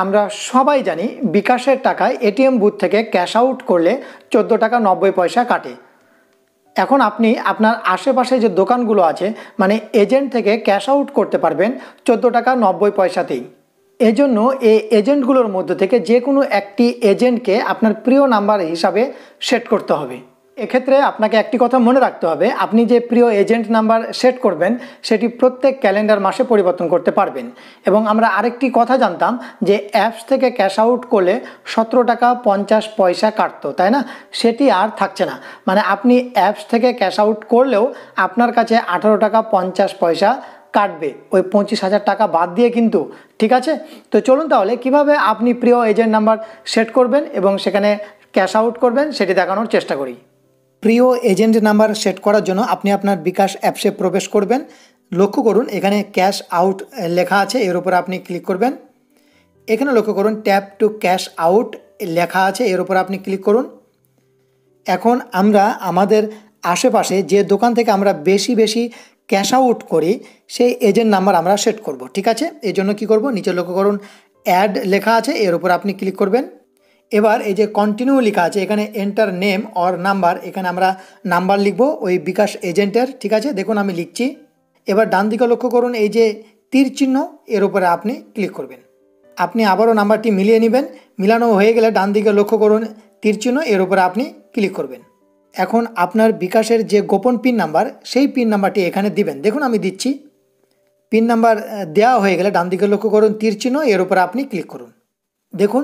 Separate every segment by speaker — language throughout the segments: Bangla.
Speaker 1: আমরা সবাই জানি বিকাশের টাকায় এটিএম বুথ থেকে ক্যাশ আউট করলে চোদ্দো টাকা নব্বই পয়সা কাটে এখন আপনি আপনার আশেপাশে যে দোকানগুলো আছে মানে এজেন্ট থেকে ক্যাশ আউট করতে পারবেন চোদ্দো টাকা নব্বই পয়সাতেই এজন্য এই এজেন্টগুলোর মধ্যে থেকে যে কোনো একটি এজেন্টকে আপনার প্রিয় নাম্বার হিসাবে সেট করতে হবে এক্ষেত্রে আপনাকে একটি কথা মনে রাখতে হবে আপনি যে প্রিয় এজেন্ট নাম্বার সেট করবেন সেটি প্রত্যেক ক্যালেন্ডার মাসে পরিবর্তন করতে পারবেন এবং আমরা আরেকটি কথা জানতাম যে অ্যাপস থেকে ক্যাশ আউট করলে সতেরো টাকা পঞ্চাশ পয়সা কাটতো তাই না সেটি আর থাকছে না মানে আপনি অ্যাপস থেকে ক্যাশ আউট করলেও আপনার কাছে আঠারো টাকা পঞ্চাশ পয়সা কাটবে ওই পঁচিশ হাজার টাকা বাদ দিয়ে কিন্তু ঠিক আছে তো চলুন তাহলে কিভাবে আপনি প্রিয় এজেন্ট নাম্বার সেট করবেন এবং সেখানে ক্যাশ আউট করবেন সেটি দেখানোর চেষ্টা করি প্রিয় এজেন্ট নাম্বার সেট করার জন্য আপনি আপনার বিকাশ অ্যাপসে প্রবেশ করবেন লক্ষ্য করুন এখানে ক্যাশ আউট লেখা আছে এর উপর আপনি ক্লিক করবেন এখানে লক্ষ্য করুন ট্যাপ টু ক্যাশ আউট লেখা আছে এর উপর আপনি ক্লিক করুন এখন আমরা আমাদের আশেপাশে যে দোকান থেকে আমরা বেশি বেশি ক্যাশ আউট করি সেই এজেন্ট নাম্বার আমরা সেট করব ঠিক আছে এই জন্য কী করবো নিচে লক্ষ্য করুন অ্যাড লেখা আছে এর উপর আপনি ক্লিক করবেন এবার এই যে কন্টিনিউ লেখা আছে এখানে এন্টার নেম অর নাম্বার এখানে আমরা নাম্বার লিখব ওই বিকাশ এজেন্টের ঠিক আছে দেখুন আমি লিখছি এবার ডান দিকে লক্ষ্য করুন এই যে তীর চিহ্ন এর উপরে আপনি ক্লিক করবেন আপনি আবারও নাম্বারটি মিলিয়ে নেবেন মিলানো হয়ে গেলে ডান দিকে লক্ষ্য করুন তীর চিহ্ন এর উপরে আপনি ক্লিক করবেন এখন আপনার বিকাশের যে গোপন পিন নাম্বার সেই পিন নাম্বারটি এখানে দিবেন দেখুন আমি দিচ্ছি পিন নাম্বার দেওয়া হয়ে গেলে ডান দিকে লক্ষ্য করুন তীর চিহ্ন এর উপরে আপনি ক্লিক করুন দেখুন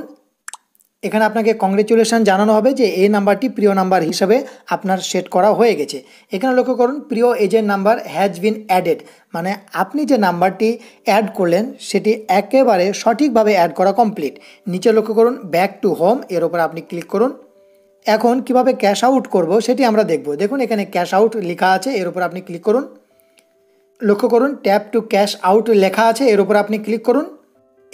Speaker 1: এখানে আপনাকে কংগ্রেচুলেশান জানানো হবে যে এই নাম্বারটি প্রিয় নাম্বার হিসাবে আপনার সেট করা হয়ে গেছে এখানে লক্ষ্য করুন প্রিয় এজের নাম্বার হ্যাজ বিন অ্যাডেড মানে আপনি যে নাম্বারটি অ্যাড করলেন সেটি একেবারে সঠিকভাবে অ্যাড করা কমপ্লিট নিচে লক্ষ্য করুন ব্যাক টু হোম এর ওপর আপনি ক্লিক করুন এখন কিভাবে ক্যাশ আউট করব সেটি আমরা দেখব দেখুন এখানে ক্যাশ আউট লেখা আছে এর উপর আপনি ক্লিক করুন লক্ষ্য করুন ট্যাপ টু ক্যাশ আউট লেখা আছে এর উপর আপনি ক্লিক করুন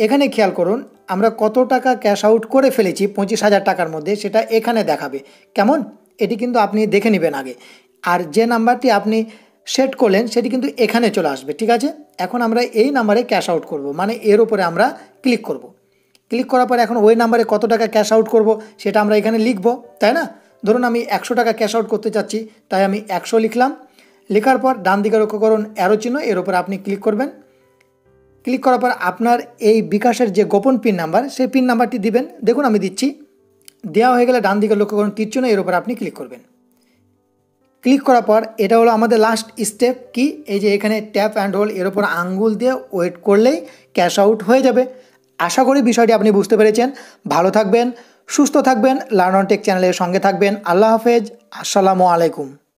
Speaker 1: এখানে খেয়াল করুন আমরা কত টাকা ক্যাশ আউট করে ফেলেছি পঁচিশ হাজার টাকার মধ্যে সেটা এখানে দেখাবে কেমন এটি কিন্তু আপনি দেখে নেবেন আগে আর যে নাম্বারটি আপনি সেট করলেন সেটি কিন্তু এখানে চলে আসবে ঠিক আছে এখন আমরা এই নাম্বারে ক্যাশ আউট করব মানে এর উপরে আমরা ক্লিক করব। ক্লিক করার পরে এখন ওই নাম্বারে কত টাকা ক্যাশ আউট করব সেটা আমরা এখানে লিখব তাই না ধরুন আমি একশো টাকা ক্যাশ আউট করতে চাচ্ছি তাই আমি একশো লিখলাম লেখার পর ডান দিকে লক্ষ্য করুন অ্যারো চিহ্ন এর উপর আপনি ক্লিক করবেন ক্লিক করার পর আপনার এই বিকাশের যে গোপন পিন নাম্বার সেই পিন নাম্বারটি দিবেন দেখুন আমি দিচ্ছি দেওয়া হয়ে গেলে ডান দিকে লক্ষ্য করুন কিচ্ছু এর উপর আপনি ক্লিক করবেন ক্লিক করার পর এটা হলো আমাদের লাস্ট স্টেপ কি এই যে এখানে ট্যাপ অ্যান্ড হোল্ড এর উপর আঙ্গুল দিয়ে ওয়েট করলেই ক্যাশ আউট হয়ে যাবে আশা করি বিষয়টি আপনি বুঝতে পেরেছেন ভালো থাকবেন সুস্থ থাকবেন টেক চ্যানেলের সঙ্গে থাকবেন আল্লাহ হাফেজ আসসালামু আলাইকুম